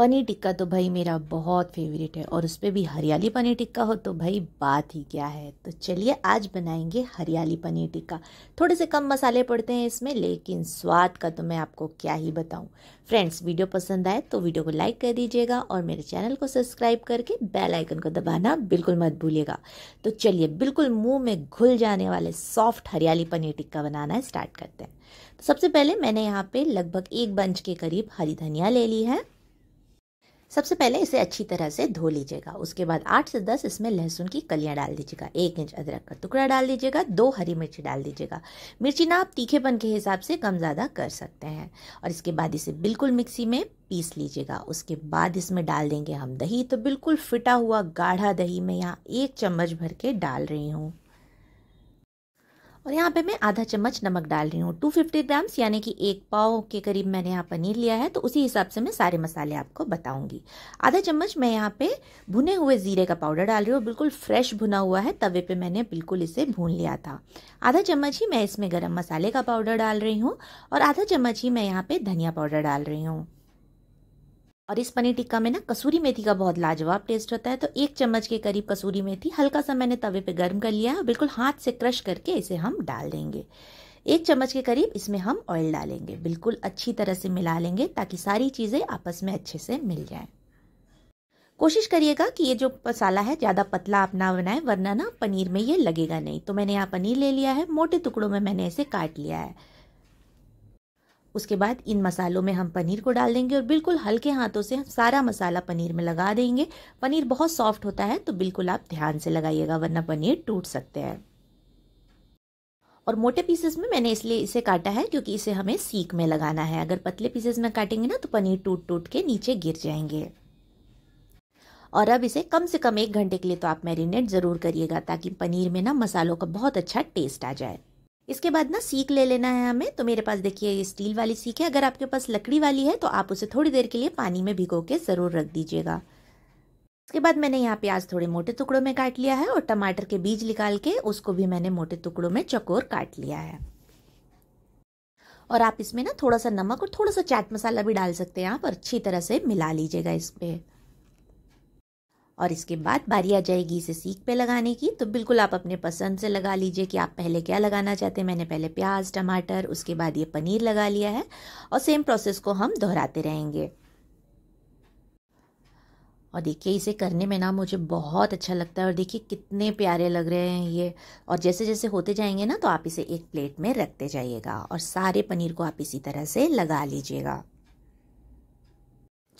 पनीर टिक्का तो भाई मेरा बहुत फेवरेट है और उस पर भी हरियाली पनीर टिक्का हो तो भाई बात ही क्या है तो चलिए आज बनाएंगे हरियाली पनीर टिक्का थोड़े से कम मसाले पड़ते हैं इसमें लेकिन स्वाद का तो मैं आपको क्या ही बताऊं फ्रेंड्स वीडियो पसंद आए तो वीडियो को लाइक कर दीजिएगा और मेरे चैनल को सब्सक्राइब करके बेलाइकन को दबाना बिल्कुल मत भूलिएगा तो चलिए बिल्कुल मुँह में घुल जाने वाले सॉफ्ट हरियाली पनीर टिक्का बनाना स्टार्ट करते हैं तो सबसे पहले मैंने यहाँ पर लगभग एक बंच के करीब हरी धनिया ले ली है सबसे पहले इसे अच्छी तरह से धो लीजिएगा उसके बाद आठ से दस इसमें लहसुन की कलियाँ डाल दीजिएगा एक इंच अदरक का टुकड़ा डाल दीजिएगा दो हरी मिर्ची डाल दीजिएगा मिर्ची ना आप तीखेपन के हिसाब से कम ज़्यादा कर सकते हैं और इसके बाद इसे बिल्कुल मिक्सी में पीस लीजिएगा उसके बाद इसमें डाल देंगे हम दही तो बिल्कुल फिटा हुआ गाढ़ा दही मैं यहाँ एक चम्मच भर के डाल रही हूँ और यहाँ पे मैं आधा चम्मच नमक डाल रही हूँ 250 ग्राम्स यानी कि एक पाव के करीब मैंने यहाँ पनीर लिया है तो उसी हिसाब से मैं सारे मसाले आपको बताऊंगी आधा चम्मच मैं यहाँ पे भुने हुए जीरे का पाउडर डाल रही हूँ बिल्कुल फ्रेश भुना हुआ है तवे पे मैंने बिल्कुल इसे भून लिया था आधा चम्मच ही मैं इसमें गर्म मसाले का पाउडर डाल रही हूँ और आधा चम्मच ही मैं यहाँ पे धनिया पाउडर डाल रही हूँ और इस पनीर टिक्का में ना कसूरी मेथी का बहुत लाजवाब टेस्ट होता है तो एक चम्मच के करीब कसूरी मेथी हल्का सा मैंने तवे पे गर्म कर लिया है बिल्कुल हाथ से क्रश करके इसे हम डाल देंगे एक चम्मच के करीब इसमें हम ऑयल डालेंगे बिल्कुल अच्छी तरह से मिला लेंगे ताकि सारी चीज़ें आपस में अच्छे से मिल जाए कोशिश करिएगा कि ये जो मसाला है ज़्यादा पतला आप ना बनाएं वरना ना पनीर में ये लगेगा नहीं तो मैंने यहाँ पनीर ले लिया है मोटे टुकड़ों में मैंने इसे काट लिया है उसके बाद इन मसालों में हम पनीर को डाल देंगे और बिल्कुल हल्के हाथों से हम सारा मसाला पनीर में लगा देंगे पनीर बहुत सॉफ्ट होता है तो बिल्कुल आप ध्यान से लगाइएगा वरना पनीर टूट सकते हैं और मोटे पीसेस में मैंने इसलिए इसे काटा है क्योंकि इसे हमें सीख में लगाना है अगर पतले पीसेस में काटेंगे ना तो पनीर टूट टूट के नीचे गिर जाएंगे और अब इसे कम से कम एक घंटे के लिए तो आप मैरिनेट ज़रूर करिएगा ताकि पनीर में ना मसालों का बहुत अच्छा टेस्ट आ जाए इसके बाद ना सीख ले लेना है हमें तो मेरे पास देखिए ये स्टील वाली सीख है अगर आपके पास लकड़ी वाली है तो आप उसे थोड़ी देर के लिए पानी में भिगो के ज़रूर रख दीजिएगा इसके बाद मैंने यहाँ प्याज थोड़े मोटे टुकड़ों में काट लिया है और टमाटर के बीज निकाल के उसको भी मैंने मोटे टुकड़ों में चकोर काट लिया है और आप इसमें ना थोड़ा सा नमक और थोड़ा सा चाट मसाला भी डाल सकते हैं आप अच्छी तरह से मिला लीजिएगा इस पर और इसके बाद बारी आ जाएगी इसे सीख पे लगाने की तो बिल्कुल आप अपने पसंद से लगा लीजिए कि आप पहले क्या लगाना चाहते हैं मैंने पहले प्याज टमाटर उसके बाद ये पनीर लगा लिया है और सेम प्रोसेस को हम दोहराते रहेंगे और देखिए इसे करने में ना मुझे बहुत अच्छा लगता है और देखिए कितने प्यारे लग रहे हैं ये और जैसे जैसे होते जाएंगे ना तो आप इसे एक प्लेट में रखते जाइएगा और सारे पनीर को आप इसी तरह से लगा लीजिएगा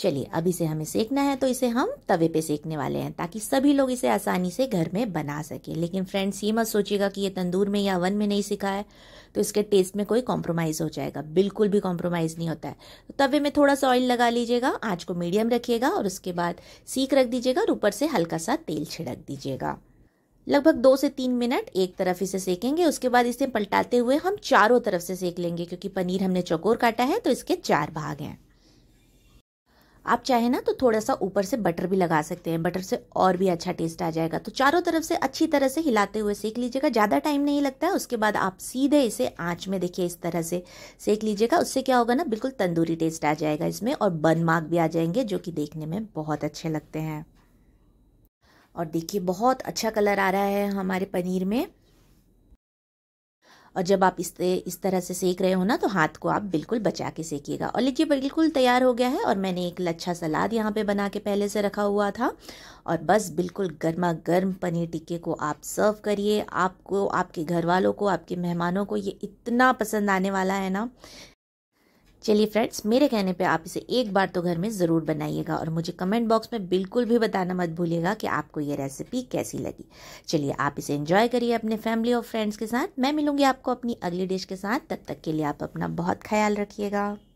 चलिए अब इसे हमें सेकना है तो इसे हम तवे पे सेकने वाले हैं ताकि सभी लोग इसे आसानी से घर में बना सकें लेकिन फ्रेंड्स ये मत सोचिएगा कि ये तंदूर में या अवन में नहीं सिखा है तो इसके टेस्ट में कोई कॉम्प्रोमाइज़ हो जाएगा बिल्कुल भी कॉम्प्रोमाइज़ नहीं होता है तो तवे में थोड़ा सा ऑयल लगा लीजिएगा आँच को मीडियम रखिएगा और उसके बाद सीख रख दीजिएगा और ऊपर से हल्का सा तेल छिड़क दीजिएगा लगभग दो से तीन मिनट एक तरफ इसे सेकेंगे उसके बाद इसे पलटाते हुए हम चारों तरफ से सेक लेंगे क्योंकि पनीर हमने चकोर काटा है तो इसके चार भाग हैं आप चाहे ना तो थोड़ा सा ऊपर से बटर भी लगा सकते हैं बटर से और भी अच्छा टेस्ट आ जाएगा तो चारों तरफ से अच्छी तरह से हिलाते हुए सेक लीजिएगा ज़्यादा टाइम नहीं लगता है उसके बाद आप सीधे इसे आँच में देखिए इस तरह से सेक लीजिएगा उससे क्या होगा ना बिल्कुल तंदूरी टेस्ट आ जाएगा इसमें और बन मार्क भी आ जाएंगे जो कि देखने में बहुत अच्छे लगते हैं और देखिए बहुत अच्छा कलर आ रहा है हमारे पनीर में और जब आप इस इस तरह से सेक रहे हो ना तो हाथ को आप बिल्कुल बचा के सेकिएगा और लीजिए बिल्कुल तैयार हो गया है और मैंने एक लच्छा सलाद यहाँ पे बना के पहले से रखा हुआ था और बस बिल्कुल गर्मा गर्म पनीर टिक्के को आप सर्व करिए आपको आपके घर वालों को आपके मेहमानों को ये इतना पसंद आने वाला है ना चलिए फ्रेंड्स मेरे कहने पे आप इसे एक बार तो घर में ज़रूर बनाइएगा और मुझे कमेंट बॉक्स में बिल्कुल भी बताना मत भूलिएगा कि आपको ये रेसिपी कैसी लगी चलिए आप इसे एंजॉय करिए अपने फैमिली और फ्रेंड्स के साथ मैं मिलूँगी आपको अपनी अगली डिश के साथ तब तक के लिए आप अपना बहुत ख्याल रखिएगा